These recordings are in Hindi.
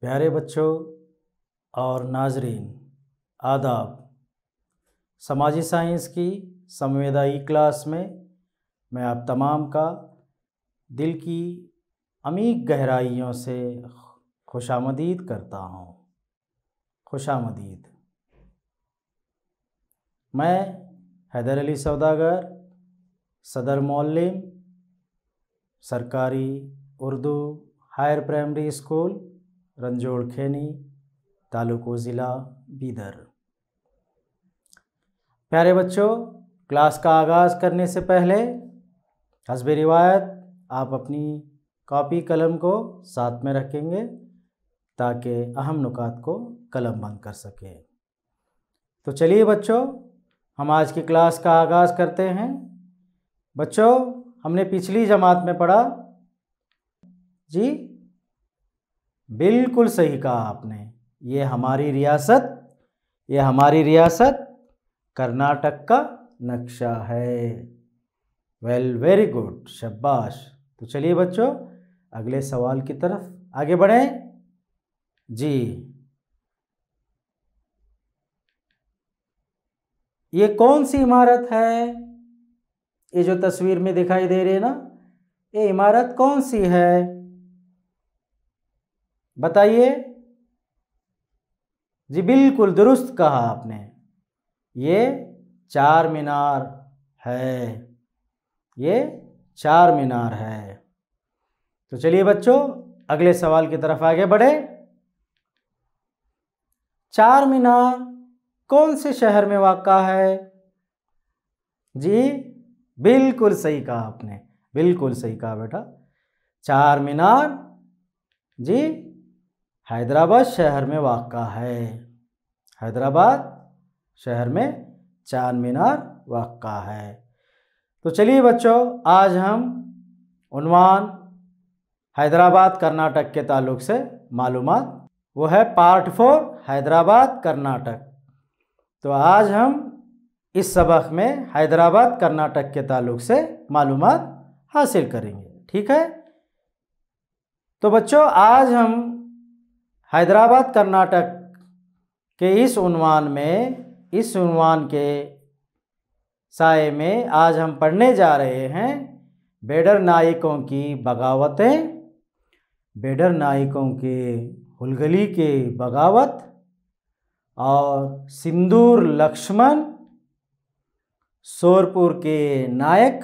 प्यारे बच्चों और नाजरीन आदाब समाजी साइंस की संवेदाई क्लास में मैं आप तमाम का दिल की अमीक गहराइयों से खुशामदीद करता हूँ खुशामदीद मैं हैदर अली सौदागर सदर मौलम सरकारी Urdu higher primary school Ranjod Kheni तालुको ज़िला बीदर प्यारे बच्चों क्लास का आगाज़ करने से पहले हसब रिवायत आप अपनी कॉपी कलम को साथ में रखेंगे ताकि अहम नुकात को कलम बंद कर सकें तो चलिए बच्चों हम आज की क्लास का आगाज़ करते हैं बच्चों हमने पिछली जमात में पढ़ा जी बिल्कुल सही कहा आपने ये हमारी रियासत ये हमारी रियासत कर्नाटक का नक्शा है वेल वेरी गुड शब्बाश तो चलिए बच्चों अगले सवाल की तरफ आगे बढ़ें जी ये कौन सी इमारत है ये जो तस्वीर में दिखाई दे रही है ना ये इमारत कौन सी है बताइए जी बिल्कुल दुरुस्त कहा आपने ये चार मीनार है ये चार मीनार है तो चलिए बच्चों अगले सवाल की तरफ आगे बढ़े चार मीनार कौन से शहर में वाक़ है जी बिल्कुल सही कहा आपने बिल्कुल सही कहा बेटा चार मीनार जी हैदराबाद शहर में वाक़ है हैदराबाद शहर में चार मीनार वाक़ है तो चलिए बच्चों आज हम उनवान हैदराबाद कर्नाटक के ताल्लुक से मालूम वो है पार्ट फोर हैदराबाद कर्नाटक तो आज हम इस सबक में हैदराबाद कर्नाटक के ताल्लुक से मालूम हासिल करेंगे ठीक है तो बच्चों आज हम हैदराबाद कर्नाटक के इस उन्वान में इस उनवान के साय में आज हम पढ़ने जा रहे हैं बेडर नायकों की बगावतें बेडर नायकों के हुलगली के बगावत और सिंदूर लक्ष्मण सोरपुर के नायक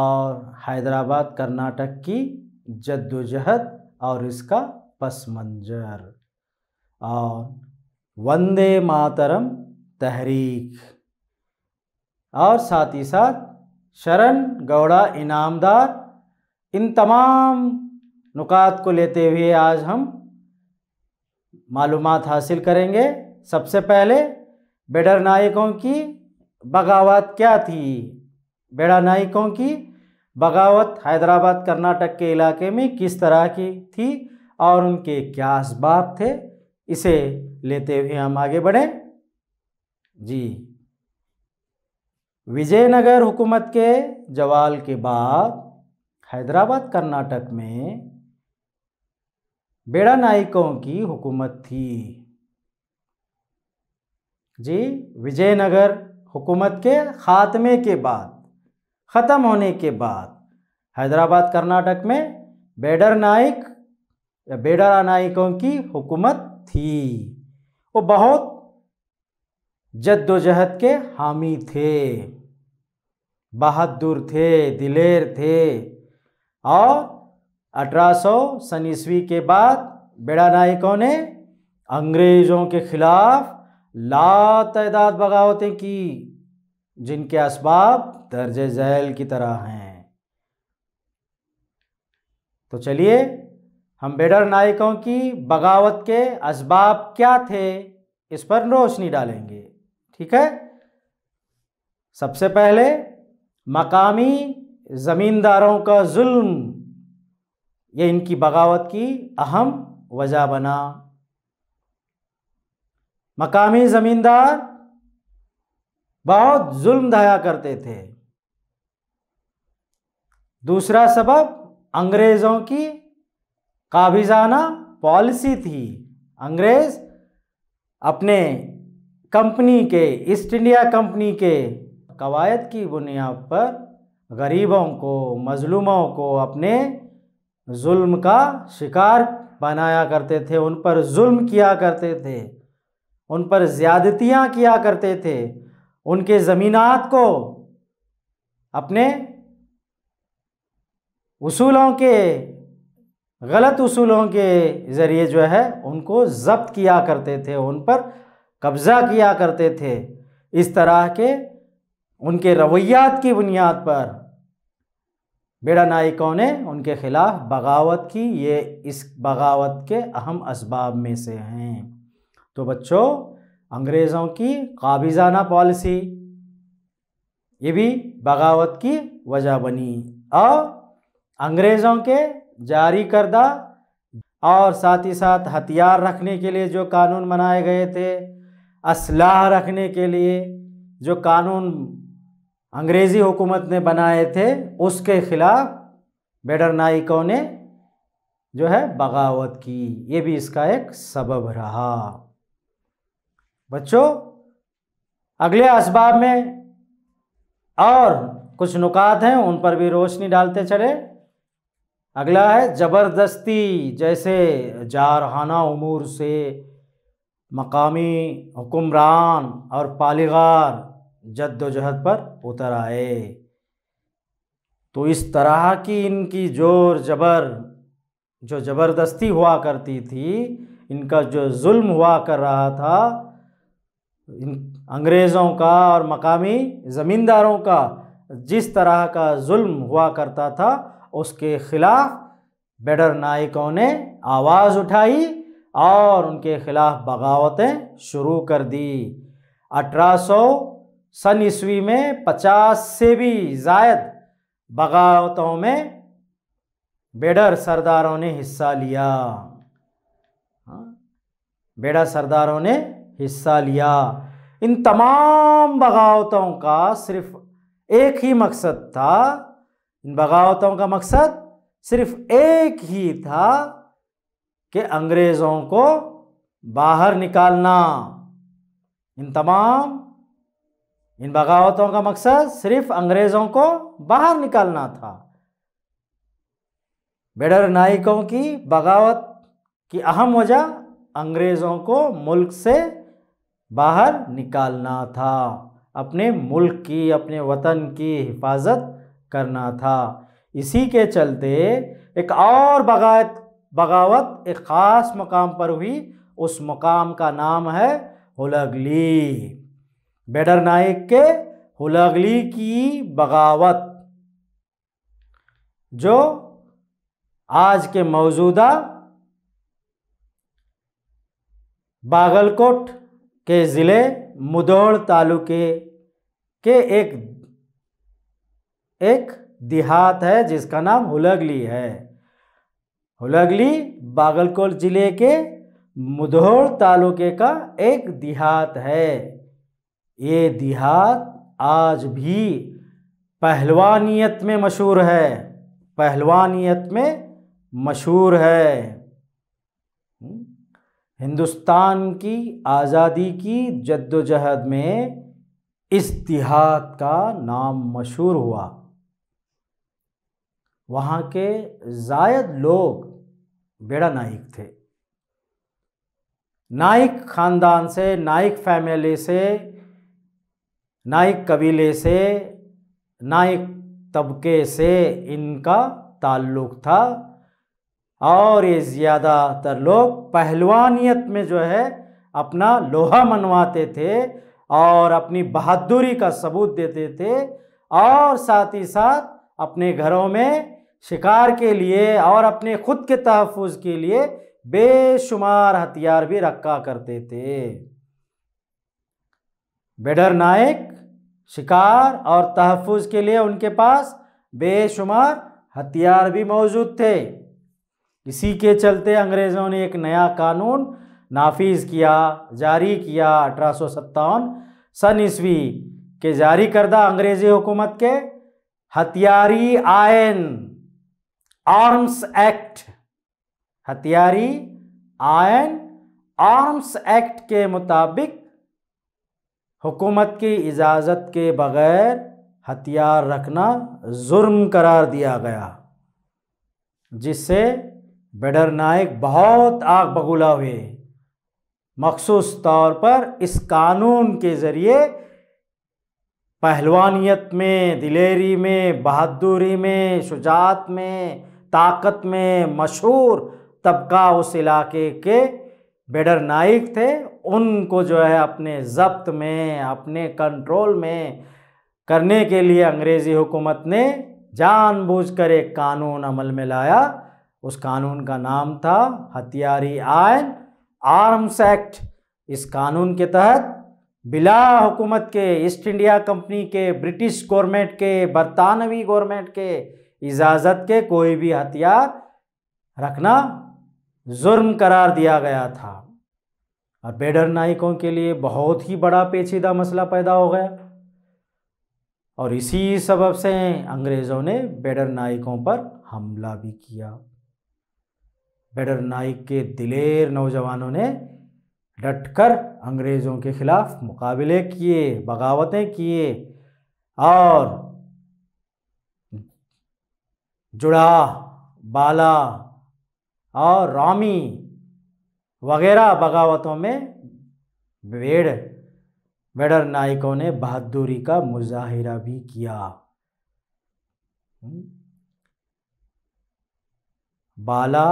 और हैदराबाद कर्नाटक की जद्दोजहद और इसका पस मंजर और वंदे मातरम तहरीक और साथ ही साथ शरण गौड़ा इनामदार इन तमाम नुकात को लेते हुए आज हम मालूम हासिल करेंगे सबसे पहले बेडर नायकों की बगावत क्या थी बेड़ा नायकों की बगावत हैदराबाद कर्नाटक के इलाके में किस तरह की थी और उनके क्या इसबाब थे इसे लेते हुए हम आगे बढ़ें जी विजयनगर हुकूमत के जवाल के बाद हैदराबाद कर्नाटक में बेड़ा नायकों की हुकूमत थी जी विजयनगर हुकूमत के ख़ात्मे के बाद ख़त्म होने के बाद हैदराबाद कर्नाटक में बेडर नाइक या बेडरा नाइकों की हुकूमत थी वो बहुत जद्दोजहद के हामी थे बहादुर थे दिलेर थे और अठारह सौ सन ईस्वी के बाद बेड़ा नायकों ने अंग्रेज़ों के खिलाफ ला तदाद बगावतें की जिनके इसबाब दर्ज झैल की तरह हैं तो चलिए हम बेडर नायकों की बगावत के असबाब क्या थे इस पर रोशनी डालेंगे ठीक है सबसे पहले मकामी ज़मींदारों का जुल्म ये इनकी बगावत की अहम वजह बना मकामी ज़मींदार बहुत जुल्म दया करते थे दूसरा सबब अंग्रेज़ों की काबिजाना पॉलिसी थी अंग्रेज़ अपने कंपनी के ईस्ट इंडिया कंपनी के कवायद की बुनियाद पर गरीबों को मजलूमों को अपने जुल्म का शिकार बनाया करते थे उन पर जुल्म किया करते थे उन पर ज़्यादतियाँ किया करते थे उनके ज़मीनात को अपने उसूलों के गलत उसूलों के ज़रिए जो है उनको जब्त किया करते थे उन पर कब्ज़ा किया करते थे इस तरह के उनके रवैयात की बुनियाद पर बेड़ा नायकों ने उनके ख़िलाफ़ बगावत की ये इस बगावत के अहम इसबाब में से हैं तो बच्चों अंग्रेज़ों की काबिजाना पॉलिसी ये भी बगावत की वजह बनी और अंग्रेज़ों के जारी करदा और साथ ही साथ हथियार रखने के लिए जो कानून बनाए गए थे असलाह रखने के लिए जो कानून अंग्रेज़ी हुकूमत ने बनाए थे उसके ख़िलाफ़ बेडर नाइकों ने जो है बगावत की ये भी इसका एक सबब रहा बच्चों अगले इसबाब में और कुछ नुकात हैं उन पर भी रोशनी डालते चले अगला है ज़बरदस्ती जैसे जारहाना उमूर से मकामी हुक्मरान और पालीगार जद्दोजहद पर उतर आए तो इस तरह की इनकी जोर जबर जो ज़बरदस्ती हुआ करती थी इनका जो जुल्म हुआ कर रहा था इन अंग्रेज़ों का और मकामी ज़मींदारों का जिस तरह का जुल्म हुआ करता था उसके खिलाफ बेडर नायकों ने आवाज़ उठाई और उनके खिलाफ बगावतें शुरू कर दी अठारह सन ईस्वी में पचास से भी जायद बगावतों में बेडर सरदारों ने हिस्सा लिया हाँ, बेडर सरदारों ने हिस्सा लिया इन तमाम बगावतों का सिर्फ एक ही मकसद था इन बगावतों का मकसद सिर्फ एक ही था कि अंग्रेज़ों को बाहर निकालना इन तमाम इन बगावतों का मकसद सिर्फ अंग्रेज़ों को बाहर निकालना था बेडर नायकों की बगावत की अहम वजह अंग्रेज़ों को मुल्क से बाहर निकालना था अपने मुल्क की अपने वतन की हिफाजत करना था इसी के चलते एक और बगावत बगावत एक ख़ास मकाम पर हुई उस मकाम का नाम है हुलगली बेडर नाइक के हुलगली की बगावत जो आज के मौजूदा बागलकोट के ज़िले मुदौड़ तालुके के एक एक देहात है जिसका नाम हुलगली है हुलगली बागलकोट जिले के मुधोर तालुके का एक देहात है ये देहात आज भी पहलवानियत में मशहूर है पहलवानियत में मशहूर है हिंदुस्तान की आज़ादी की जद्दोजहद में इस देहात का नाम मशहूर हुआ वहाँ के जायद लोग बेड़ा नाइक थे नाइक ख़ानदान से नाइक फैमिली से नाइक कबीले से नाइक तबके से इनका ताल्लुक़ था और ये ज़्यादातर लोग पहलवानियत में जो है अपना लोहा मनवाते थे और अपनी बहादुरी का सबूत देते थे और साथ ही साथ अपने घरों में शिकार के लिए और अपने खुद के तहफ़ के लिए बेशुमार हथियार भी रखा करते थे बेडर नायक शिकार और तहफ़ के लिए उनके पास बेशुमार हथियार भी मौजूद थे इसी के चलते अंग्रेज़ों ने एक नया कानून नाफिज किया जारी किया अठारह सन ईस्वी के जारी करदा अंग्रेज़ी हुकूमत के हथियारी आयन आर्म्स एक्ट हथियारी आयन आर्म्स एक्ट के मुताबिक हुकूमत की इजाज़त के बग़ैर हथियार रखना जुर्म करार दिया गया जिससे बेडर नायक बहुत आग बगुला हुए मखसूस तौर पर इस कानून के ज़रिए पहलवानियत में दिलेरी में बहादुरी में शुजात में ताकत में मशहूर तबका उस इलाके के बेडर नाइक थे उनको जो है अपने जब्त में अपने कंट्रोल में करने के लिए अंग्रेज़ी हुकूमत ने जानबूझकर एक कानून अमल में लाया उस कानून का नाम था हथियारी आयन आर्म्स एक्ट इस कानून के तहत बिला हुकूमत के ईस्ट इंडिया कंपनी के ब्रिटिश गवर्नमेंट के बरतानवी गवर्नमेंट के इजाज़त के कोई भी हथियार रखना जुर्म करार दिया गया था और बेडर नाइकों के लिए बहुत ही बड़ा पेचीदा मसला पैदा हो गया और इसी सबब से अंग्रेज़ों ने बेडर नाइकों पर हमला भी किया बेडर नाइक के दिलेर नौजवानों ने डटकर अंग्रेज़ों के ख़िलाफ़ मुकाबले किए बगावतें किए और जुड़ा बाला और रामी वगैरह बगावतों में भेड़ वेडर नायकों ने बहादुरी का मुजाहिरा भी किया हम्म। बाला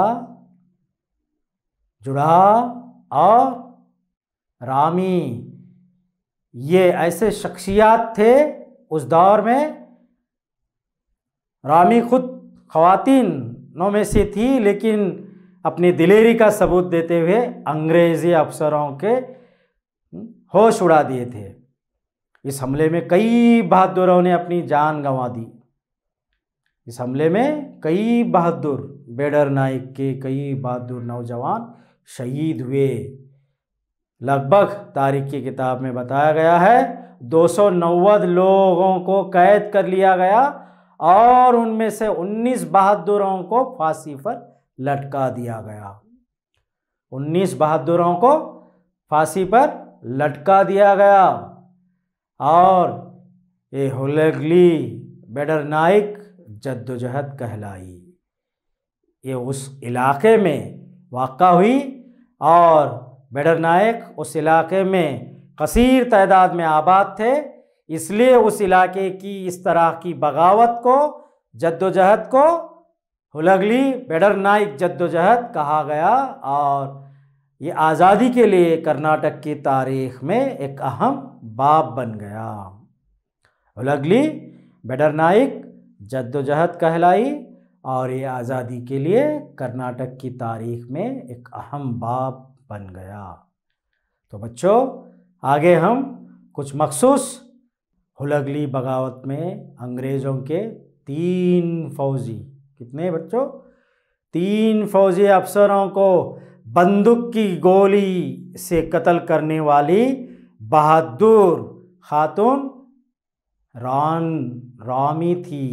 जुड़ा और रामी ये ऐसे शख्सियात थे उस दौर में रामी खुद खातिन नौ में से थी लेकिन अपनी दिलेरी का सबूत देते हुए अंग्रेज़ी अफसरों के हम्म, होश उड़ा दिए थे इस हमले में कई बहादुरों ने अपनी जान गंवा दी इस हमले में कई बहादुर बेडर नाइक के कई बहादुर नौजवान शहीद हुए लगभग तारीख की किताब में बताया गया है दो लोगों को कैद कर लिया गया और उनमें से 19 बहादुरों को फांसी पर लटका दिया गया 19 बहादुरों को फांसी पर लटका दिया गया और ये होलगली बेडर नाइक जद्दोजहद कहलाई ये उस इलाके में वाक़ हुई और बेडर नायक उस इलाके में कसीर तादाद में आबाद थे इसलिए उस इलाके की इस तरह की बगावत को जद्दोजहद को हुलगली बेडर नाइक जद्दोजहद कहा गया और ये आज़ादी के लिए कर्नाटक की तारीख में एक अहम बाब बन गया हुलगली बेडर नाइक जद्दोजहद कहलाई और ये आज़ादी के लिए कर्नाटक की तारीख में एक अहम बाब बन गया तो बच्चों आगे हम कुछ मखसूस हुलगली बगावत में अंग्रेज़ों के तीन फौजी कितने बच्चों तीन फौजी अफसरों को बंदूक की गोली से कत्ल करने वाली बहादुर खातून रान रामी थी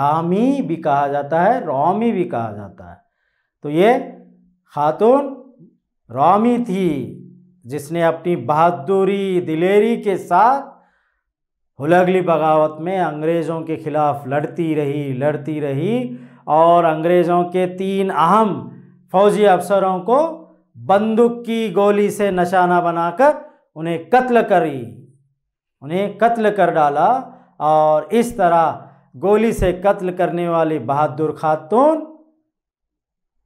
रामी भी कहा जाता है रामी भी कहा जाता है तो ये खातून रामी थी जिसने अपनी बहादुरी दिलेरी के साथ हुलगली बगावत में अंग्रेज़ों के ख़िलाफ़ लड़ती रही लड़ती रही और अंग्रेज़ों के तीन अहम फौजी अफसरों को बंदूक की गोली से नशाना बनाकर उन्हें कत्ल करी उन्हें कत्ल कर डाला और इस तरह गोली से कत्ल करने वाली बहादुर खातून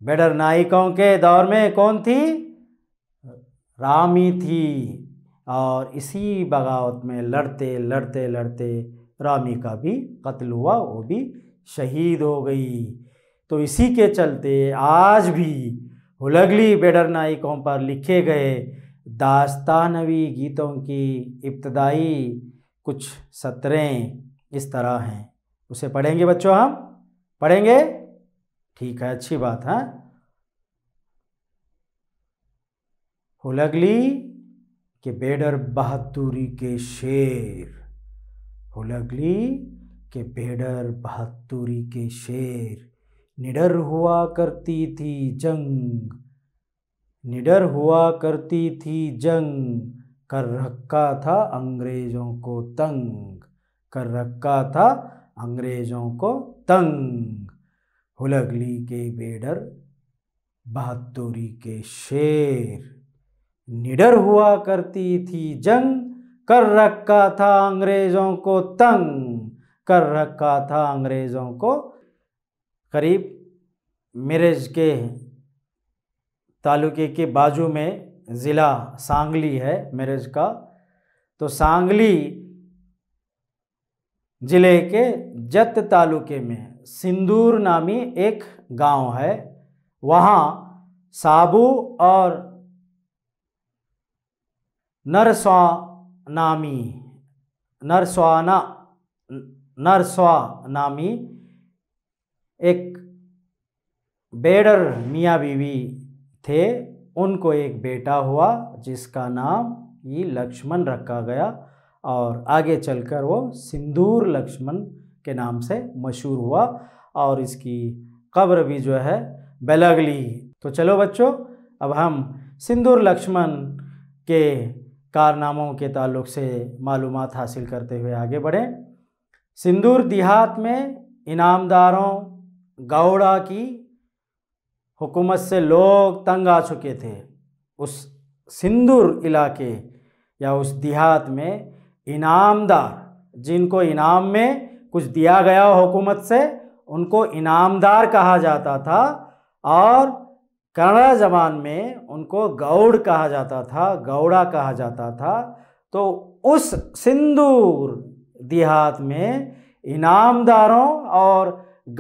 बेडर नायकों के दौर में कौन थी रामी थी और इसी बगावत में लड़ते लड़ते लड़ते रामी का भी कत्ल हुआ वो भी शहीद हो गई तो इसी के चलते आज भी हुलगली बेडरनाई कौम पर लिखे गए दास्तानवी गीतों की इब्तदाई कुछ सत्रें इस तरह हैं उसे पढ़ेंगे बच्चों हम पढ़ेंगे ठीक है अच्छी बात है हाँ? हुलगली के बेडर बहादुरी के शेर होलगली के बेडर बहादुरी के शेर निडर हुआ करती थी जंग निडर हुआ करती थी जंग कर रखा था अंग्रेज़ों को तंग कर रखा था अंग्रेज़ों को तंग हुलगली के बेडर बहादुरी के शेर निडर हुआ करती थी जंग कर रखा था अंग्रेज़ों को तंग कर रखा था अंग्रेज़ों को करीब मिरज के तालुके के बाजू में ज़िला सांगली है मिरज का तो सांगली ज़िले के जत तालुके में सिंदूर नामी एक गांव है वहाँ साबू और नरस्वानामी नामी नरस्वाना नरस्वानामी नामी एक बेडर मियाँ बीवी थे उनको एक बेटा हुआ जिसका नाम ये लक्ष्मण रखा गया और आगे चलकर वो सिंदूर लक्ष्मण के नाम से मशहूर हुआ और इसकी कब्र भी जो है बेलगली तो चलो बच्चों अब हम सिंदूर लक्ष्मण के कारनामों के ताल्लुक से मालूम हासिल करते हुए आगे बढ़ें सिंदूर देहात में इनामदारों गौड़ा की हुकूमत से लोग तंग आ चुके थे उस सिंदूर इलाके या उस देहात में इनामदार जिनको इनाम में कुछ दिया गया हुकूमत से उनको इनामदार कहा जाता था और कन्नड़ा जबान में उनको गौड़ कहा जाता था गौड़ा कहा जाता था तो उस सिंदूर देहात में इनामदारों और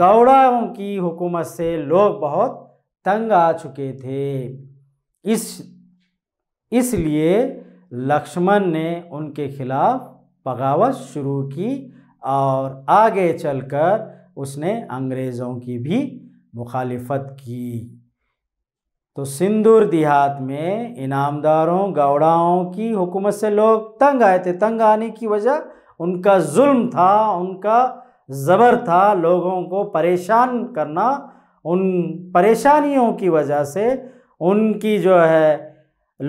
गौड़ाओं की हुकूमत से लोग बहुत तंग आ चुके थे इस इसलिए लक्ष्मण ने उनके खिलाफ बगावत शुरू की और आगे चलकर उसने अंग्रेज़ों की भी मुखालिफत की तो सिंदूर देहात में इनामदारों गौड़ाओं की हुकूमत से लोग तंग आए थे तंग आने की वजह उनका जुल्म था उनका ज़बर था लोगों को परेशान करना उन परेशानियों की वजह से उनकी जो है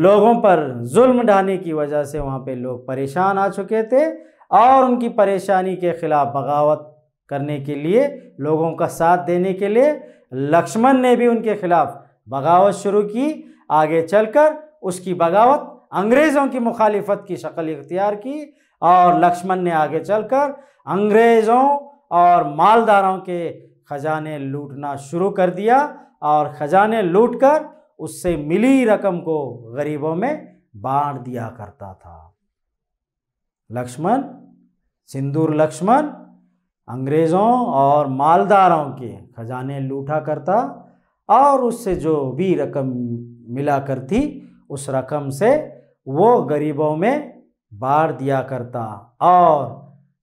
लोगों पर जुल्म ढाने की वजह से वहाँ पे लोग परेशान आ चुके थे और उनकी परेशानी के ख़िलाफ़ बगावत करने के लिए लोगों का साथ देने के लिए लक्ष्मण ने भी उनके ख़िलाफ़ बगावत शुरू की आगे चलकर उसकी बगावत अंग्रेज़ों की मुखालिफत की शक्ल इख्तियार की और लक्ष्मण ने आगे चलकर अंग्रेज़ों और मालदारों के ख़जाने लूटना शुरू कर दिया और ख़जाने लूटकर उससे मिली रकम को गरीबों में बांट दिया करता था लक्ष्मण सिंदूर लक्ष्मण अंग्रेज़ों और मालदारों के ख़जाने लूटा करता और उससे जो भी रकम मिला कर थी उस रकम से वो गरीबों में बाँट दिया करता और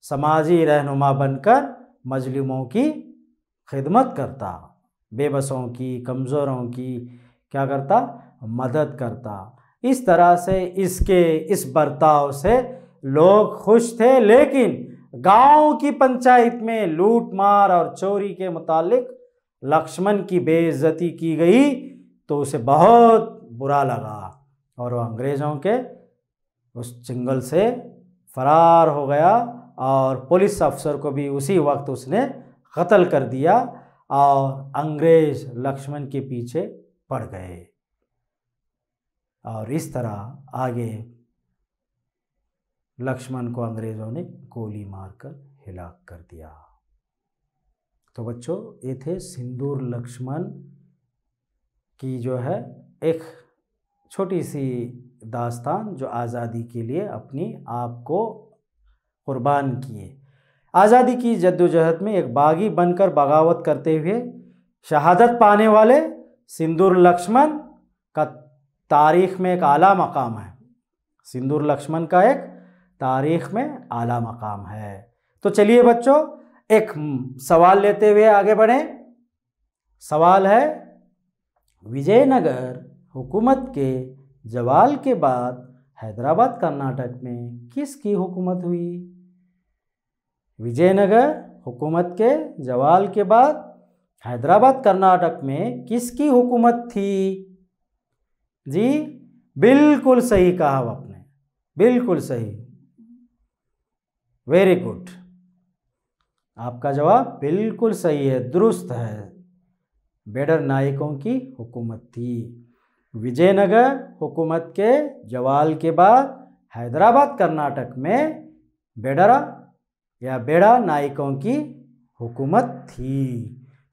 समाजी रहनुमा बनकर मजलूमों की खिदमत करता बेबसों की कमज़ोरों की क्या करता मदद करता इस तरह से इसके इस बर्ताव से लोग खुश थे लेकिन गांव की पंचायत में लूट मार और चोरी के मुतालिक लक्ष्मण की बेइज्जती की गई तो उसे बहुत बुरा लगा और वह अंग्रेज़ों के उस चिंगल से फरार हो गया और पुलिस अफसर को भी उसी वक्त उसने कत्ल कर दिया और अंग्रेज लक्ष्मण के पीछे पड़ गए और इस तरह आगे लक्ष्मण को अंग्रेज़ों ने गोली मारकर हिला कर दिया तो बच्चों ये थे सिंदूर लक्ष्मण की जो है एक छोटी सी दास्तान जो आज़ादी के लिए अपनी आप को कुर्बान किए आज़ादी की जद्दोजहद में एक बागी बनकर बगावत करते हुए शहादत पाने वाले सिंदूर लक्ष्मण का तारीख में एक आला मकाम है सिंदूर लक्ष्मण का एक तारीख में आला मकाम है तो चलिए बच्चों एक सवाल लेते हुए आगे बढ़े सवाल है विजयनगर हुकूमत के जवाल के बाद हैदराबाद कर्नाटक में किसकी हुकूमत हुई विजयनगर हुकूमत के जवाल के बाद हैदराबाद कर्नाटक में किसकी हुकूमत थी जी बिल्कुल सही कहा आपने बिल्कुल सही वेरी गुड आपका जवाब बिल्कुल सही है दुरुस्त है बेडर नायकों की हुकूमत थी विजयनगर हुकूमत के जवाल के बाद हैदराबाद कर्नाटक में बेडरा या बेड़ा नायकों की हुकूमत थी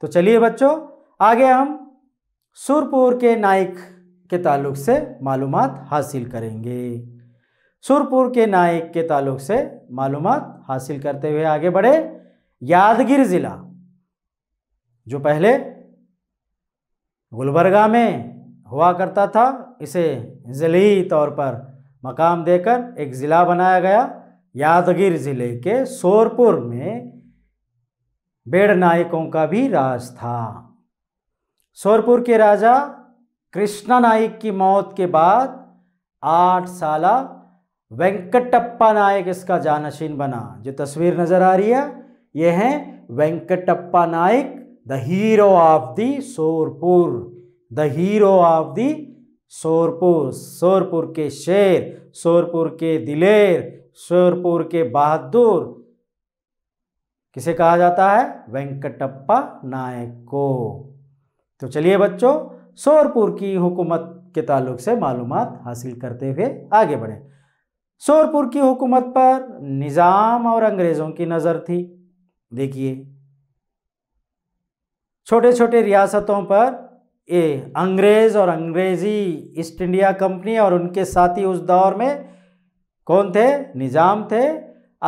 तो चलिए बच्चों आगे हम सुरपुर के नायक के ताल्लुक से मालूम हासिल करेंगे सुरपुर के नायक के ताल्लुक से मालूम हासिल करते हुए आगे बढ़े यादगिर ज़िला जो पहले गुलबर्गा में हुआ करता था इसे ज़िली तौर पर मकाम देकर एक ज़िला बनाया गया यादगिर ज़िले के सोरपुर में बेड़ नायकों का भी राज था सोरपुर के राजा कृष्णा नाइक की मौत के बाद आठ साल वेंकटप्पा नायक इसका जानशीन बना जो तस्वीर नज़र आ रही है ये हैं Venkatappa Nayak the hero of the Sorapur the hero of the Sorapur Sorapur के शेर सोरपुर के दिलेर सोरपुर के बहादुर किसे कहा जाता है वेंकटप्पा नायक को तो चलिए बच्चों सोरपुर की हुकूमत के ताल्लुक से मालूम हासिल करते हुए आगे बढ़े सोरपुर की हुकूमत पर निज़ाम और अंग्रेज़ों की नज़र थी देखिए छोटे छोटे रियासतों पर ये अंग्रेज़ और अंग्रेज़ी ईस्ट इंडिया कंपनी और उनके साथी उस दौर में कौन थे निज़ाम थे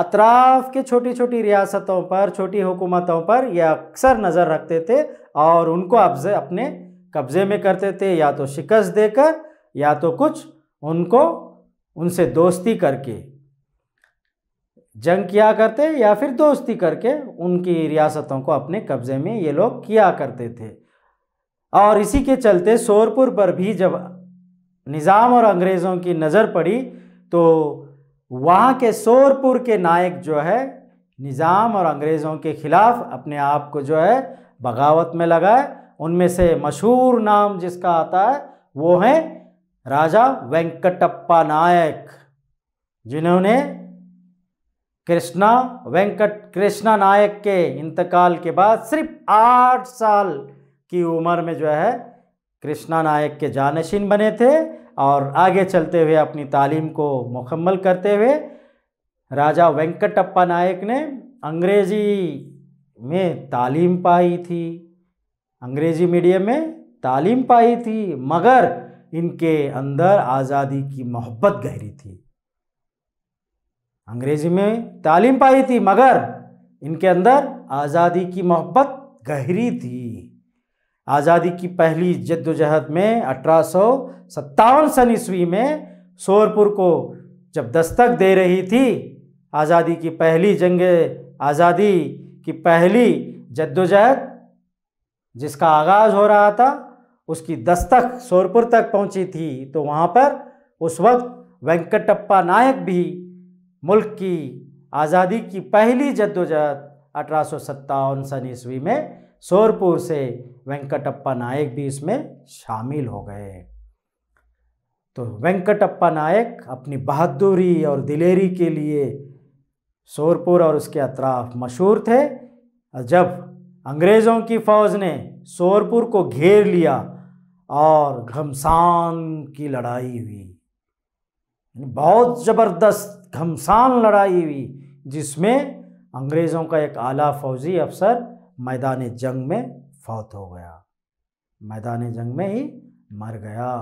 अतराफ के छोटी छोटी रियासतों पर छोटी हुकूमतों पर यह अक्सर नज़र रखते थे और उनको अब अपने कब्ज़े में करते थे या तो शिकस्त देकर या तो कुछ उनको उनसे दोस्ती करके जंग किया करते या फिर दोस्ती करके उनकी रियासतों को अपने कब्ज़े में ये लोग किया करते थे और इसी के चलते शोरपुर पर भी जब निज़ाम और अंग्रेज़ों की नज़र पड़ी तो वहाँ के शोरपुर के नायक जो है निज़ाम और अंग्रेज़ों के ख़िलाफ़ अपने आप को जो है बगावत में लगाए उनमें से मशहूर नाम जिसका आता है वो है राजा वेंकटप्पा नायक जिन्होंने कृष्णा वेंकट कृष्णा नायक के इंतकाल के बाद सिर्फ आठ साल की उम्र में जो है कृष्णा नायक के जानशीन बने थे और आगे चलते हुए अपनी तालीम को मुकम्मल करते हुए राजा वेंकटप्पा नायक ने अंग्रेज़ी में तालीम पाई थी अंग्रेज़ी मीडियम में तालीम पाई थी मगर इनके अंदर आज़ादी की मोहब्बत गहरी थी अंग्रेज़ी में तालीम पाई थी मगर इनके अंदर आज़ादी की मोहब्बत गहरी थी आज़ादी की पहली जद्दोजहद में अठारह सौ सत्तावन सन ईस्वी में शोरपुर को जब दस्तक दे रही थी आज़ादी की पहली जंग आज़ादी की पहली जद्दोजहद जिसका आगाज़ हो रहा था उसकी दस्तक शोरपुर तक पहुंची थी तो वहाँ पर उस वक्त वेंकटप्पा नायक भी मुल्क की आज़ादी की पहली जद्दोजहद अठारह सन ईस्वी में सोरपुर से वेंकटप्पा नायक भी इसमें शामिल हो गए तो वेंकटप्पा नायक अपनी बहादुरी और दिलेरी के लिए सोरपुर और उसके अतराफ मशहूर थे जब अंग्रेज़ों की फ़ौज ने सोरपुर को घेर लिया और घमसान की लड़ाई हुई बहुत ज़बरदस्त घमसान लड़ाई हुई जिसमें अंग्रेज़ों का एक आला फौजी अफसर मैदान जंग में फौत हो गया मैदान जंग में ही मर गया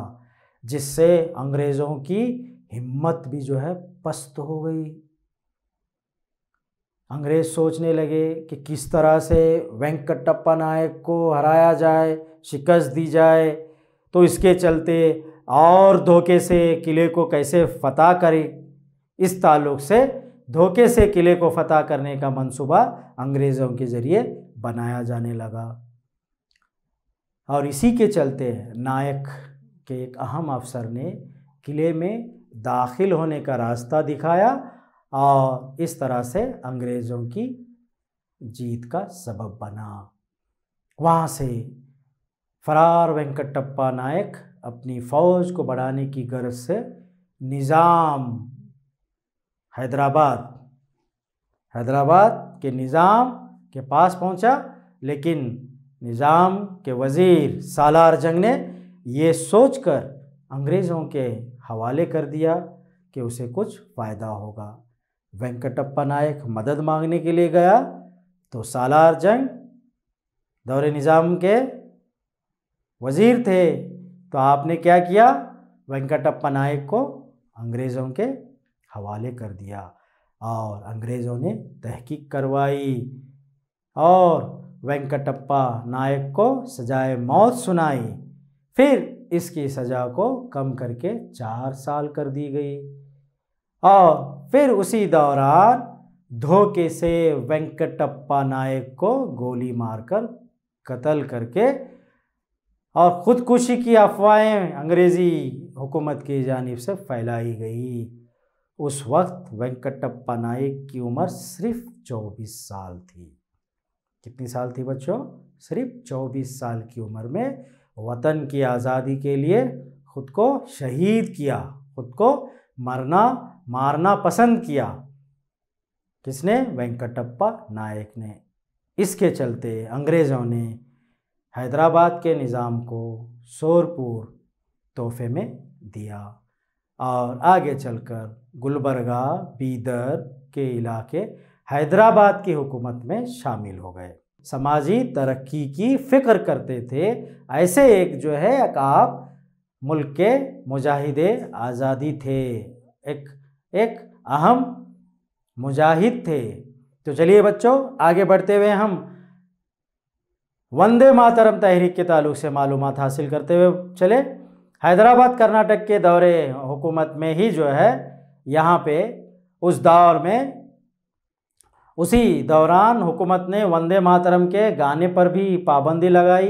जिससे अंग्रेज़ों की हिम्मत भी जो है पस्त हो गई अंग्रेज सोचने लगे कि किस तरह से वेंकटप्पा नायक को हराया जाए शिकस्त दी जाए तो इसके चलते और धोखे से किले को कैसे फतह करें इस ताल्लुक से धोखे से किले को फतह करने का मंसूबा अंग्रेज़ों के ज़रिए बनाया जाने लगा और इसी के चलते नायक के एक अहम अफसर ने किले में दाखिल होने का रास्ता दिखाया और इस तरह से अंग्रेज़ों की जीत का सबब बना वहाँ से फरार वेंकटप्पा नायक अपनी फ़ौज को बढ़ाने की गरज से निज़ाम हैदराबाद हैदराबाद के निज़ाम के पास पहुंचा लेकिन निज़ाम के वज़ीर सालार जंग ने ये सोचकर अंग्रेज़ों के हवाले कर दिया कि उसे कुछ फ़ायदा होगा वेंकटप्पा नायक मदद मांगने के लिए गया तो सालार जंग दौरे निज़ाम के वज़ीर थे तो आपने क्या किया वेंकटप्पा नायक को अंग्रेज़ों के हवाले कर दिया और अंग्रेज़ों ने तहकीक करवाई और वेंकटप्पा नायक को सजाए मौत सुनाई फिर इसकी सज़ा को कम करके चार साल कर दी गई और फिर उसी दौरान धोखे से वेंकटप्पा नायक को गोली मारकर कत्ल करके और ख़ुदकुशी की अफवाहें अंग्रेज़ी हुकूमत की जानब से फैलाई गई उस वक्त वेंकटप्पा नायक की उम्र सिर्फ 24 साल थी कितनी साल थी बच्चों सिर्फ 24 साल की उम्र में वतन की आज़ादी के लिए खुद को शहीद किया खुद को मरना मारना पसंद किया किसने वेंकटप्पा नायक ने इसके चलते अंग्रेज़ों ने हैदराबाद के निज़ाम को सोरपुर तोहफे में दिया और आगे चलकर गुलबर्गा बीदर के इलाके हैदराबाद की हुकूमत में शामिल हो गए समाजी तरक्की की फ़िक्र करते थे ऐसे एक जो है आप मुल्क के मुजाहिद आज़ादी थे एक एक अहम मुजाहिद थे तो चलिए बच्चों आगे बढ़ते हुए हम वंदे मातरम तहरीक के ताल्लुक से मालूम हासिल करते हुए चले हैदराबाद कर्नाटक के दौरे हुकूमत में ही जो है यहाँ पे उस दौर में उसी दौरान हुकूमत ने वंदे मातरम के गाने पर भी पाबंदी लगाई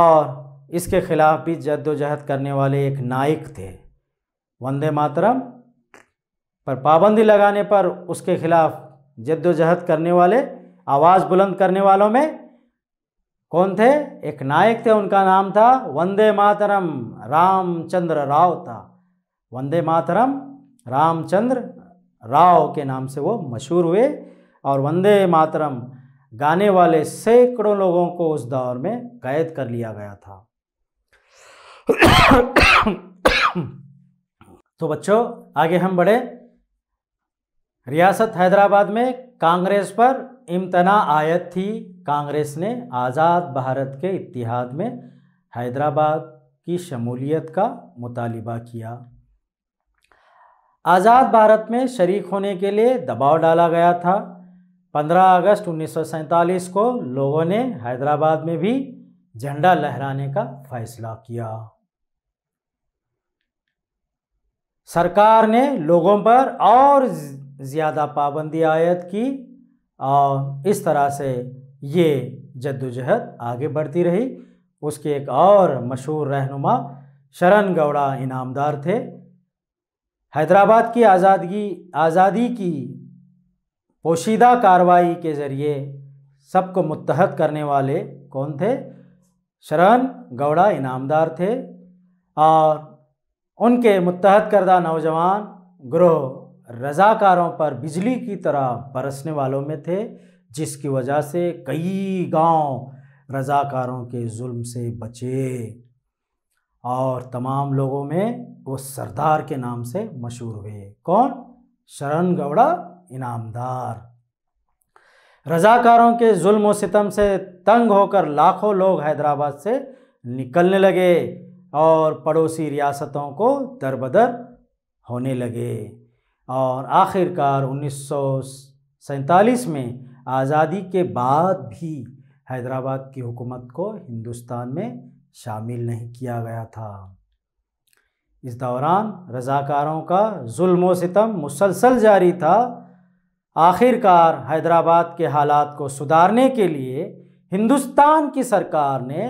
और इसके खिलाफ भी जद्दोजहद करने वाले एक नायक थे वंदे मातरम पर पाबंदी लगाने पर उसके खिलाफ जद्दोजहद करने वाले आवाज़ बुलंद करने वालों में कौन थे एक नायक थे उनका नाम था वंदे मातरम रामचंद्र राव था वंदे मातरम रामचंद्र राव के नाम से वो मशहूर हुए और वंदे मातरम गाने वाले सैकड़ों लोगों को उस दौर में कैद कर लिया गया था तो बच्चों आगे हम बढ़े रियासत हैदराबाद में कांग्रेस पर इम्तना आयत थी कांग्रेस ने आज़ाद भारत के इतिहाद में हैदराबाद की शमूलियत का मुतालबा किया आज़ाद भारत में शरीक होने के लिए दबाव डाला गया था 15 अगस्त उन्नीस को लोगों ने हैदराबाद में भी झंडा लहराने का फैसला किया सरकार ने लोगों पर और ज़्यादा पाबंदी आयत की और इस तरह से ये जद्दोजहद आगे बढ़ती रही उसके एक और मशहूर रहनुमा शरण गौड़ा इनामदार थे हैदराबाद की आज़ादगी आज़ादी की पोशीदा कार्रवाई के ज़रिए सबको मुतहद करने वाले कौन थे शरण गौड़ा इनामदार थे और उनके मुतहद करदा नौजवान ग्रोह रज़ाकारों पर बिजली की तरह बरसने वालों में थे जिसकी वजह से कई गांव रज़ाकारों के जुल्म से बचे और तमाम लोगों में वो सरदार के नाम से मशहूर हुए कौन शरण गौड़ा इनामदार रजाकारों के जुल्म सितम से तंग होकर लाखों लोग हैदराबाद से निकलने लगे और पड़ोसी रियासतों को दरबदर होने लगे और आखिरकार उन्नीस में आज़ादी के बाद भी हैदराबाद की हुकूमत को हिंदुस्तान में शामिल नहीं किया गया था इस दौरान रज़ाकारों का जुल्म सितम मुसलसल जारी था आखिरकार हैदराबाद के हालात को सुधारने के लिए हिंदुस्तान की सरकार ने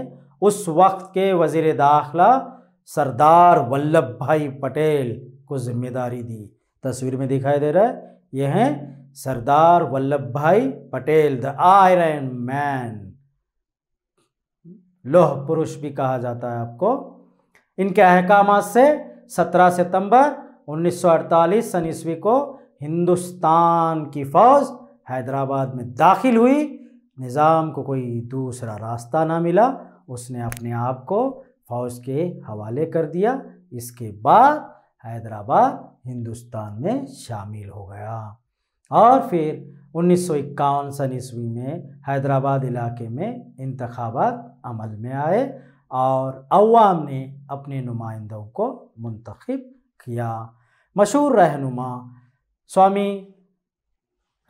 उस वक्त के वजीर दाखला सरदार वल्लभ भाई पटेल को जिम्मेदारी दी तस्वीर में दिखाई दे रहा है यह हैं सरदार वल्लभ भाई पटेल द आयरन मैन लोह पुरुष भी कहा जाता है आपको इनके अहकाम से 17 सितंबर 1948 सन ईस्वी को हिंदुस्तान की फौज हैदराबाद में दाखिल हुई निज़ाम को कोई दूसरा रास्ता ना मिला उसने अपने आप को फौज के हवाले कर दिया इसके बाद हैदराबाद हिंदुस्तान में शामिल हो गया और फिर उन्नीस सौ इक्यावन सन ईस्वी में हैदराबाद इलाके में इंतबात अमल में आए और अवाम ने अपने नुमाइंदों को मुंतखब किया मशहूर रहनुमा स्वामी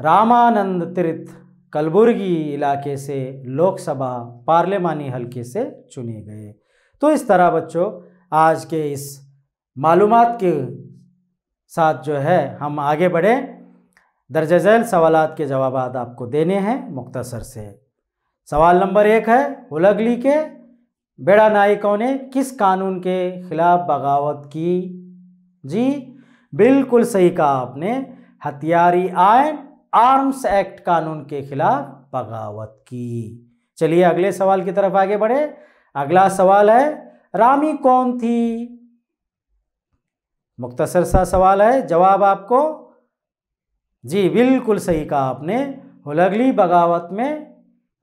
रामानंद तीर्थ कलबुर्गी इलाके से लोकसभा पार्लियामानी हलके से चुने गए तो इस तरह बच्चों आज के इस मालूम के साथ जो है हम आगे बढ़े दर्ज झैल सवाल के जवाब आपको देने हैं मुख्तसर से सवाल नंबर एक है हुलगली के बेड़ा नायकों ने किस कानून के खिलाफ बगावत की जी बिल्कुल सही कहा आपने हथियारी आयन आर्म्स एक्ट कानून के खिलाफ बगावत की चलिए अगले सवाल की तरफ आगे बढ़े अगला सवाल है रामी कौन थी मुख्तसर सा सवाल है जवाब आपको जी बिल्कुल सही कहा आपने हुलगली बगावत में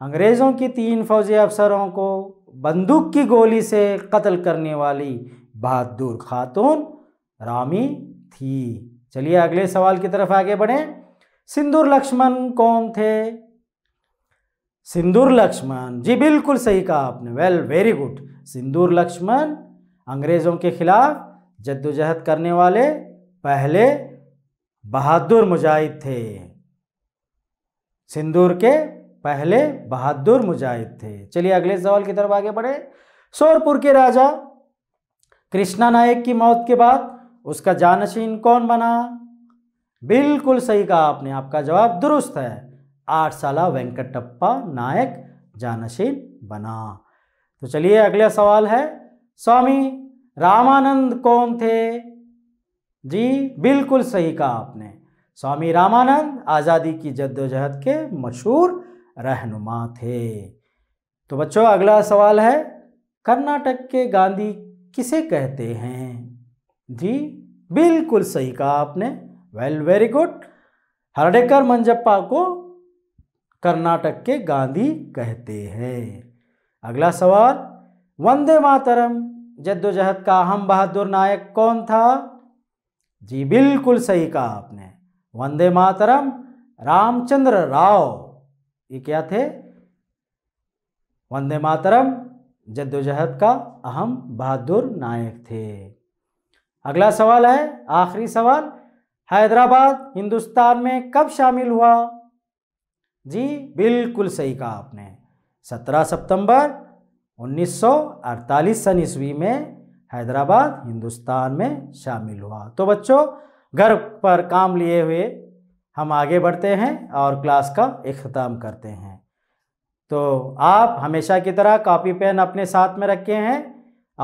अंग्रेज़ों की तीन फौजी अफसरों को बंदूक की गोली से कत्ल करने वाली बहादुर खातून रामी थी चलिए अगले सवाल की तरफ आगे बढ़ें सिंदूर लक्ष्मण कौन थे सिंदूर लक्ष्मण जी बिल्कुल सही कहा आपने well very good Sindoor Lakshman अंग्रेज़ों के खिलाफ जद्दोजहद करने वाले पहले बहादुर मुजाहिद थे सिंदूर के पहले बहादुर मुजाहिद थे चलिए अगले सवाल की तरफ आगे बढ़े सोरपुर के राजा कृष्णा नायक की मौत के बाद उसका जानशीन कौन बना बिल्कुल सही कहा आपने आपका जवाब दुरुस्त है आठ साल वेंकटप्पा नायक जानशीन बना तो चलिए अगला सवाल है स्वामी रामानंद कौन थे जी बिल्कुल सही कहा आपने स्वामी रामानंद आज़ादी की जद्दोजहद के मशहूर रहनुमा थे तो बच्चों अगला सवाल है कर्नाटक के गांधी किसे कहते हैं जी बिल्कुल सही कहा आपने well very good Hardekar Manjappa को कर्नाटक के गांधी कहते हैं अगला सवाल वंदे मातरम जद्दोजहद का अहम बहादुर नायक कौन था जी बिल्कुल सही कहा आपने वंदे मातरम रामचंद्र राव ये क्या थे वंदे मातरम जद्दोजहद का अहम बहादुर नायक थे अगला सवाल है आखिरी सवाल हैदराबाद हिंदुस्तान में कब शामिल हुआ जी बिल्कुल सही कहा आपने 17 सितंबर 1948 सन ईस्वी में हैदराबाद हिंदुस्तान में शामिल हुआ तो बच्चों घर पर काम लिए हुए हम आगे बढ़ते हैं और क्लास का अख्ताम करते हैं तो आप हमेशा की तरह कॉपी पेन अपने साथ में रखे हैं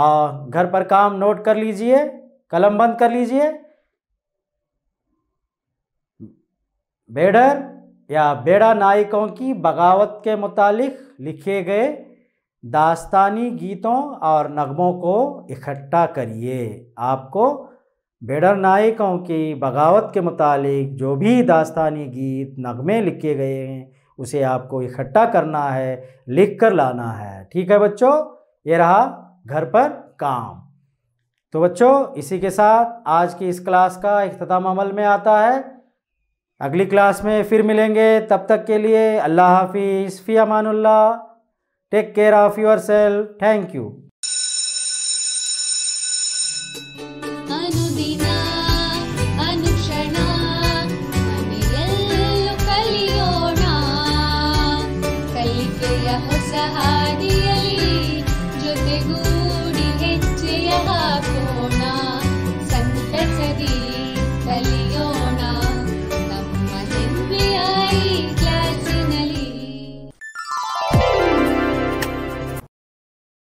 और घर पर काम नोट कर लीजिए कलम बंद कर लीजिए बेडर या बेड़ा नायकों की बगावत के मुतालिक लिखे गए दास्तानी गीतों और नगमों को इकट्ठा करिए आपको बेडर नायकों की बगावत के मुतालिक जो भी दास्तानी गीत नगमे लिखे गए हैं उसे आपको इकट्ठा करना है लिख कर लाना है ठीक है बच्चों ये रहा घर पर काम तो बच्चों इसी के साथ आज की इस क्लास का अख्ताम अमल में आता है अगली क्लास में फिर मिलेंगे तब तक के लिए अल्लाह हाफिज़ फ़ी अमानुल्लाह take care of yourself thank you